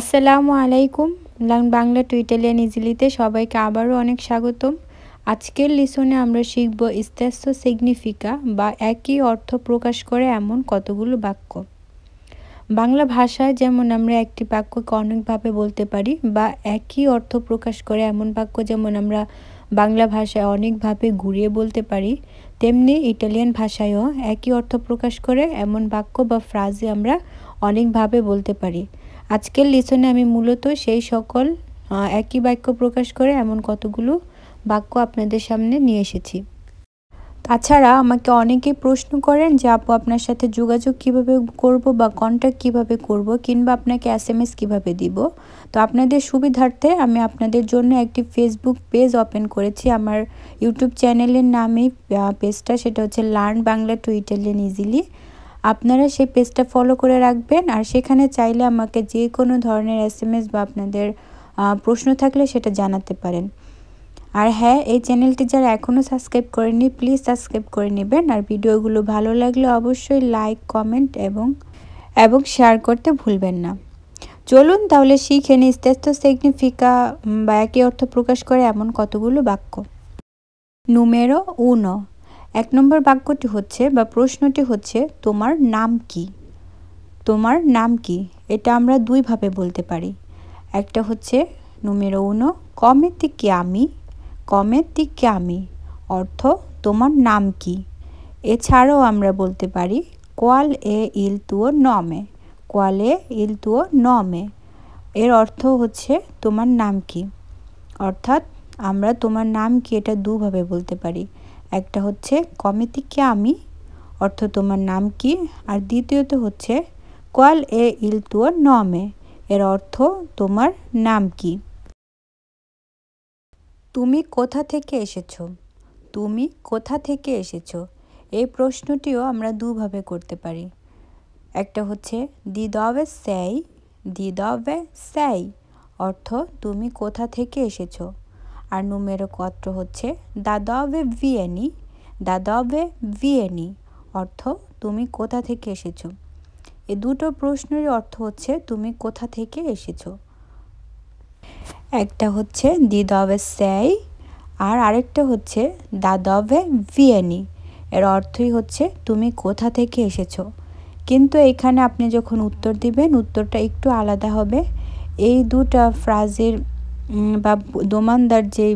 আসসালামু আলাইকুম বাংলা টুইটালিয়ান ইজিলিতে সবাইকে আবারও অনেক স্বাগতম আজকের লিসনে আমরা শিখব ইস্তাস্য সিগনিফিকা বা একই অর্থ প্রকাশ করে এমন কতগুলো বাক্য বাংলা ভাষায় যেমন আমরা একটি বাক্যকে অনেকভাবে বলতে পারি বা একই অর্থ প্রকাশ করে এমন বাক্য যেমন আমরা বাংলা ভাষায় অনেকভাবে ঘুরিয়ে বলতে পারি তেমনি ইটালিয়ান ভাষায়ও একই অর্থ প্রকাশ করে এমন বাক্য বা ফ্রাজে আমরা অনেকভাবে বলতে পারি আজকের লেসনে আমি মূলত সেই সকল একই বাক্য প্রকাশ করে এমন কতগুলো বাক্য আপনাদের সামনে নিয়ে এসেছি তাছাড়া আমাকে অনেকেই প্রশ্ন করেন যে আপু আপনার সাথে যোগাযোগ কিভাবে করব বা কন্ট্যাক্ট কিভাবে করব কিংবা আপনাকে এম এস কীভাবে দিব তো আপনাদের সুবিধার্থে আমি আপনাদের জন্য একটি ফেসবুক পেজ ওপেন করেছি আমার ইউটিউব চ্যানেলের নামে পেজটা সেটা হচ্ছে learn Bangla to Italian easily আপনারা সেই পেজটা ফলো করে রাখবেন আর সেখানে চাইলে আমাকে যে কোনো ধরনের এস এম বা আপনাদের প্রশ্ন থাকলে সেটা জানাতে পারেন আর হ্যাঁ এই চ্যানেলটি যারা এখনও সাবস্ক্রাইব করেনি প্লিজ সাবস্ক্রাইব করে নেবেন আর ভিডিওগুলো ভালো লাগলে অবশ্যই লাইক কমেন্ট এবং এবং শেয়ার করতে ভুলবেন না চলুন তাহলে শিখে নিই স্তেস্ত সেগনিফিকা বা একই অর্থ প্রকাশ করে এমন কতগুলো বাক্য নুমেরো উনো এক নম্বর বাক্যটি হচ্ছে বা প্রশ্নটি হচ্ছে তোমার নাম কি তোমার নাম কি এটা আমরা দুইভাবে বলতে পারি একটা হচ্ছে নুমেরো উনো কমেতি কে আমি কমেতি কে আমি অর্থ তোমার নাম কি এছাড়াও আমরা বলতে পারি কোয়াল এ ইল তুয় নমে কোয়াল এ ইল তুয় নমে এর অর্থ হচ্ছে তোমার নাম কি অর্থাৎ আমরা তোমার নাম কি এটা দুভাবে বলতে পারি একটা হচ্ছে কে আমি অর্থ তোমার নাম কি আর দ্বিতীয়ত হচ্ছে কোয়াল এ ইল তুয়ার নমে এর অর্থ তোমার নাম কি তুমি কোথা থেকে এসেছ তুমি কোথা থেকে এসেছ এই প্রশ্নটিও আমরা দুভাবে করতে পারি একটা হচ্ছে দি দবে স্যাই দি দবে স্যাই অর্থ তুমি কোথা থেকে এসেছো আর নুমেরো কত্র হচ্ছে দাদাবে ভিয়েনি দাদাবে ভিয়েনি অর্থ তুমি কোথা থেকে এসেছো এ দুটো প্রশ্নের অর্থ হচ্ছে তুমি কোথা থেকে এসেছো একটা হচ্ছে দবে স্যাই আর আরেকটা হচ্ছে দাদবে ভিয়েনি এর অর্থই হচ্ছে তুমি কোথা থেকে এসেছো কিন্তু এখানে আপনি যখন উত্তর দিবেন উত্তরটা একটু আলাদা হবে এই দুটা ফ্রাজের বা দোমানদার যে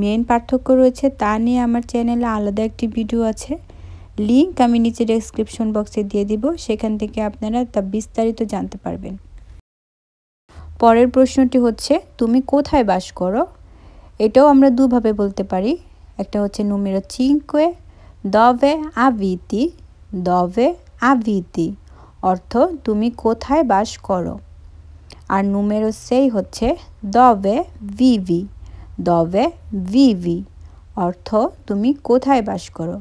মেন পার্থক্য রয়েছে তা নিয়ে আমার চ্যানেলে আলাদা একটি ভিডিও আছে লিঙ্ক আমি নিচে ডেসক্রিপশন বক্সে দিয়ে দিব সেখান থেকে আপনারা তা বিস্তারিত জানতে পারবেন পরের প্রশ্নটি হচ্ছে তুমি কোথায় বাস করো এটাও আমরা দুভাবে বলতে পারি একটা হচ্ছে নুমেরো চিঙ্কুয়ে দবে আবিতি দবে আবিতি অর্থ তুমি কোথায় বাস করো আর নুমেরো সেই হচ্ছে দবে ভিভি দবে ভিভি অর্থ তুমি কোথায় বাস করো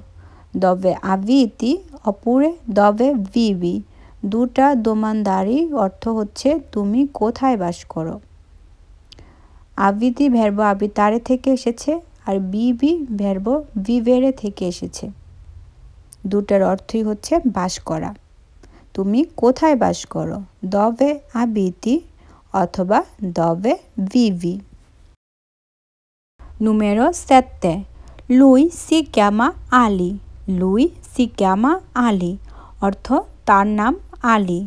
দবে আভিতি অপুরে দবে ভিভি দুটা দোমানদারি অর্থ হচ্ছে তুমি কোথায় বাস করো আবৃতি ভ্যার্ব আবিতারে থেকে এসেছে আর বিবি ভ্যার্ব বিবেরে থেকে এসেছে দুটার অর্থই হচ্ছে বাস করা তুমি কোথায় বাস করো দবে আবিতি অথবা দবে ভিভি নুমেরো 7. লুই সি ক্যামা আলি লুই সি ক্যামা আলি অর্থ তার নাম আলি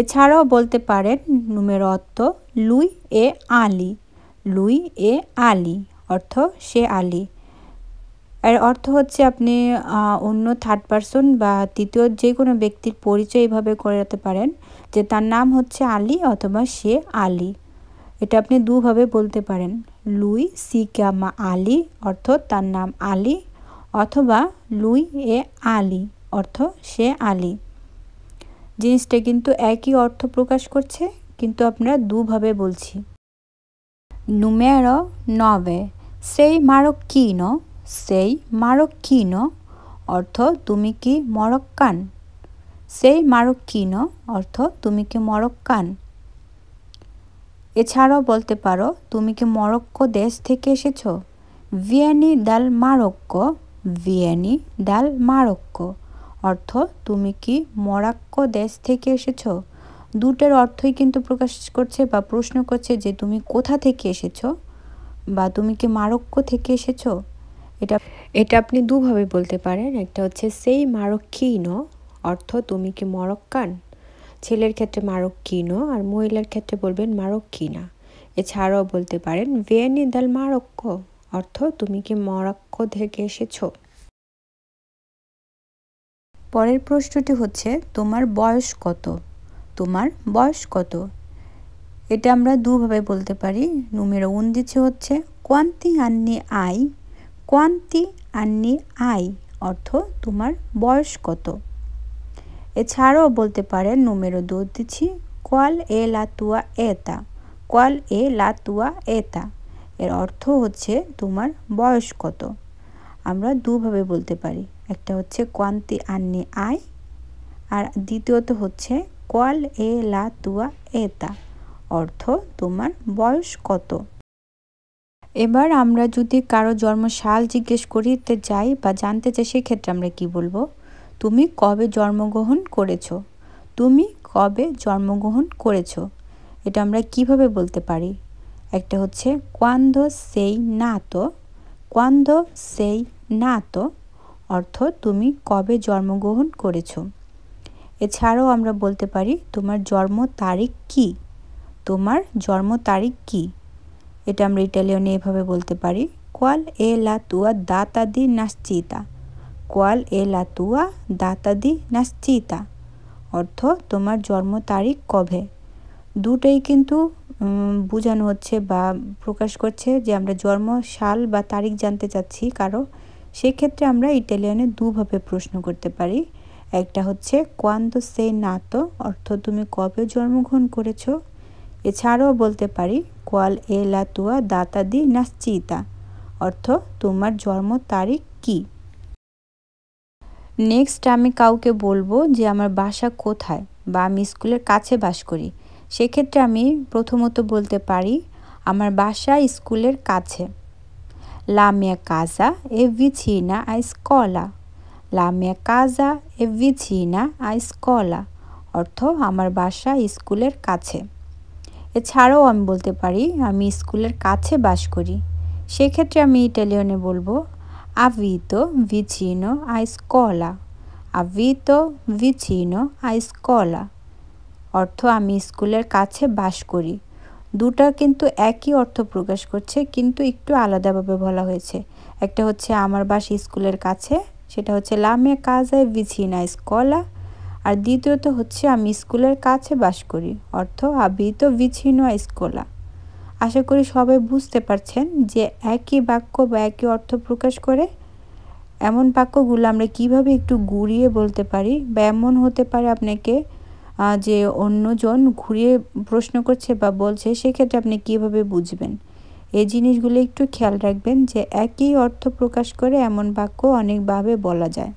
এছাড়াও বলতে পারেন নুমের অর্থ লুই এ আলি লুই এ আলি অর্থ সে আলি এর অর্থ হচ্ছে আপনি অন্য থার্ড পারসন বা তৃতীয় যে কোনো ব্যক্তির পরিচয় এইভাবে করাতে পারেন যে তার নাম হচ্ছে আলী অথবা সে আলী এটা আপনি দুভাবে বলতে পারেন লুই সি ক্যামা আলী অর্থ তার নাম আলী অথবা লুই এ আলী অর্থ সে আলী জিনিসটা কিন্তু একই অর্থ প্রকাশ করছে কিন্তু আমরা দুভাবে বলছি নুমেরো নবে সেই মারো কি ন সেই মারক্কিনো অর্থ তুমি কি মরক্কান সেই মারক্কিনো অর্থ তুমি কি মরক্কান এছাড়াও বলতে পারো তুমি কি মরক্কো দেশ থেকে এসেছো ভিয়েনি দাল মারক্কো ভিয়েনি দাল মারক্কো অর্থ তুমি কি মরাক্কো দেশ থেকে এসেছ দুটোর অর্থই কিন্তু প্রকাশ করছে বা প্রশ্ন করছে যে তুমি কোথা থেকে এসেছ বা তুমি কি মারক্কো থেকে এসেছো এটা এটা আপনি দুভাবে বলতে পারেন একটা হচ্ছে সেই মারক্কিন অর্থ তুমি কি মরক্কান ছেলের ক্ষেত্রে মারক্কিনো আর মহিলার ক্ষেত্রে বলবেন মারক্ষীনা এছাড়াও বলতে পারেন ভেনি দাল মারক্কো অর্থ তুমি কি মরক্কো থেকে এসেছো পরের প্রশ্নটি হচ্ছে তোমার বয়স কত তোমার বয়স কত এটা আমরা দুভাবে বলতে পারি নুমেরো উন্দিছে হচ্ছে কোয়ান্তি আন্নি আই কোয়ান্তি আন্নি আই অর্থ তোমার বয়স কত এছাড়াও বলতে পারেন নুমেরো দিচ্ছি কোয়াল এ লাতুয়া এতা কোয়াল এ লাতুয়া এতা এর অর্থ হচ্ছে তোমার বয়স কত আমরা দুভাবে বলতে পারি একটা হচ্ছে কোয়ান্তি আন্নি আই আর দ্বিতীয়ত হচ্ছে কোয়াল এ লা তুয়া এতা অর্থ তোমার বয়স কত এবার আমরা যদি কারো জন্ম সাল জিজ্ঞেস করিতে যাই বা জানতে চাই সেক্ষেত্রে আমরা কি বলবো তুমি কবে জন্মগ্রহণ করেছো তুমি কবে জন্মগ্রহণ করেছো এটা আমরা কিভাবে বলতে পারি একটা হচ্ছে কোয়ান্ধ সেই না তো কোয়ান্ধ সেই না তো অর্থ তুমি কবে জন্মগ্রহণ করেছো এছাড়াও আমরা বলতে পারি তোমার জন্ম তারিখ কি তোমার জন্ম তারিখ কী এটা আমরা ইটালিয়ানে এভাবে বলতে পারি কোয়াল এ লা তুয়া দাতা দি নাশ্চিতা কোয়াল এ লা তুয়া দাতা দি নাশ্চিতা অর্থ তোমার জন্ম তারিখ কবে দুটোই কিন্তু বোঝানো হচ্ছে বা প্রকাশ করছে যে আমরা জন্ম সাল বা তারিখ জানতে চাচ্ছি কারো সেক্ষেত্রে আমরা ইটালিয়ানে দুভাবে প্রশ্ন করতে পারি একটা হচ্ছে কোয়ান্ত সে নাতো অর্থ তুমি কবে জন্মগ্রহণ করেছো এছাড়াও বলতে পারি কোয়াল এলাতুয়া দাতা দি নাশ্চিতা অর্থ তোমার জন্ম তারিখ কি নেক্সট আমি কাউকে বলবো যে আমার বাসা কোথায় বা আমি স্কুলের কাছে বাস করি সেক্ষেত্রে আমি প্রথমত বলতে পারি আমার বাসা স্কুলের কাছে লামিয়া কাজা এ ভিছিনা আইস কলা লামিয়া কাজা এ ভিছিনা আইস কলা অর্থ আমার বাসা স্কুলের কাছে এছাড়াও আমি বলতে পারি আমি স্কুলের কাছে বাস করি সেক্ষেত্রে আমি ইটালিয়নে বলবো আভিতো ভিচিনো a scuola avito vicino a scuola অর্থ আমি স্কুলের কাছে বাস করি দুটা কিন্তু একই অর্থ প্রকাশ করছে কিন্তু একটু আলাদাভাবে বলা হয়েছে একটা হচ্ছে আমার বাস স্কুলের কাছে সেটা হচ্ছে লামে কাজায় ভিচিনা স্কলা আর দ্বিতীয়ত হচ্ছে আমি স্কুলের কাছে বাস করি অর্থ আবৃত বিচ্ছিন্ন স্কোলা আশা করি সবাই বুঝতে পারছেন যে একই বাক্য বা একই অর্থ প্রকাশ করে এমন বাক্যগুলো আমরা কিভাবে একটু ঘুরিয়ে বলতে পারি বা এমন হতে পারে আপনাকে যে অন্যজন ঘুরিয়ে প্রশ্ন করছে বা বলছে সেক্ষেত্রে আপনি কিভাবে বুঝবেন এই জিনিসগুলো একটু খেয়াল রাখবেন যে একই অর্থ প্রকাশ করে এমন বাক্য অনেকভাবে বলা যায়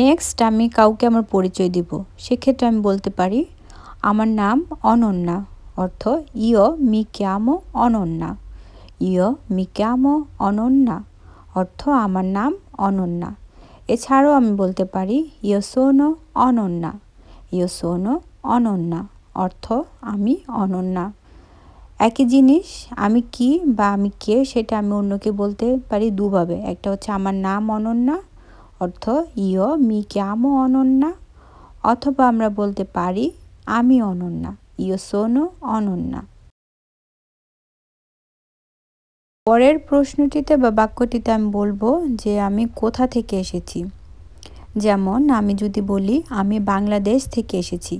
নেক্সট আমি কাউকে আমার পরিচয় দিব সেক্ষেত্রে আমি বলতে পারি আমার নাম অনন্যা অর্থ ইয় মি ক্যামো অনন্যা ইয় মি ক্যামো অনন্যা অর্থ আমার নাম অনন্যা এছাড়াও আমি বলতে পারি ইয় ইয়সোনো অনন্যা ইয়সোনো অনন্যা অর্থ আমি অনন্যা একই জিনিস আমি কি বা আমি কে সেটা আমি অন্যকে বলতে পারি দুভাবে একটা হচ্ছে আমার নাম অনন্যা অর্থ ইয় মি ক্যামো অনন্যা অথবা আমরা বলতে পারি আমি অনন্যা ইয় সোনো অনন্যা পরের প্রশ্নটিতে বা বাক্যটিতে আমি বলবো যে আমি কোথা থেকে এসেছি যেমন আমি যদি বলি আমি বাংলাদেশ থেকে এসেছি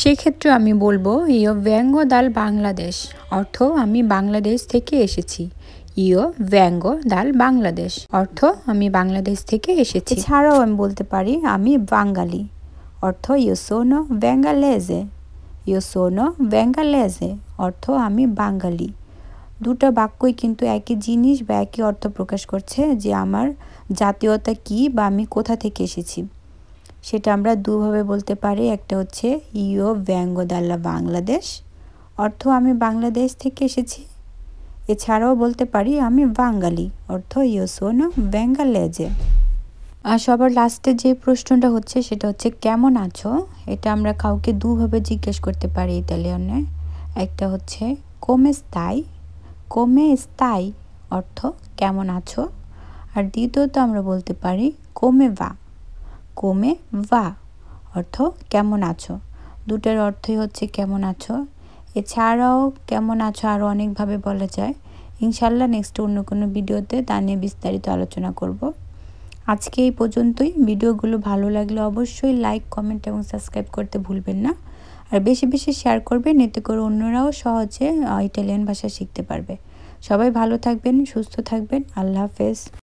সেক্ষেত্রে আমি বলবো ইয় ব্যঙ্গ দাল বাংলাদেশ অর্থ আমি বাংলাদেশ থেকে এসেছি ইও ব্যঙ্গ দাল বাংলাদেশ অর্থ আমি বাংলাদেশ থেকে এসেছি এছাড়াও আমি বলতে পারি আমি বাঙালি অর্থ সোনো ব্যাঙ্গালেজে সোনো ব্যাঙ্গালেজে অর্থ আমি বাঙালি দুটো বাক্যই কিন্তু একই জিনিস বা একই অর্থ প্রকাশ করছে যে আমার জাতীয়তা কি বা আমি কোথা থেকে এসেছি সেটা আমরা দুভাবে বলতে পারি একটা হচ্ছে ইয়ো ব্যঙ্গ দাল্লা বাংলাদেশ অর্থ আমি বাংলাদেশ থেকে এসেছি এছাড়াও বলতে পারি আমি বাঙালি অর্থ ইয়োসোনো বেঙ্গালেজে আর সবার লাস্টে যে প্রশ্নটা হচ্ছে সেটা হচ্ছে কেমন আছো এটা আমরা কাউকে দুভাবে জিজ্ঞেস করতে পারি ইতালিয়ানে একটা হচ্ছে কোমে স্তাই কোমে স্তাই অর্থ কেমন আছো আর দ্বিতীয়ত আমরা বলতে পারি কোমে বা কোমে বা অর্থ কেমন আছো দুটার অর্থই হচ্ছে কেমন আছো এছাড়াও কেমন আছো আরও অনেকভাবে বলা যায় ইনশাল্লাহ নেক্সট অন্য কোনো ভিডিওতে তা নিয়ে বিস্তারিত আলোচনা করব আজকে এই পর্যন্তই ভিডিওগুলো ভালো লাগলে অবশ্যই লাইক কমেন্ট এবং সাবস্ক্রাইব করতে ভুলবেন না আর বেশি বেশি শেয়ার করবেন এতে করে অন্যরাও সহজে ইটালিয়ান ভাষা শিখতে পারবে সবাই ভালো থাকবেন সুস্থ থাকবেন আল্লাহ হাফেজ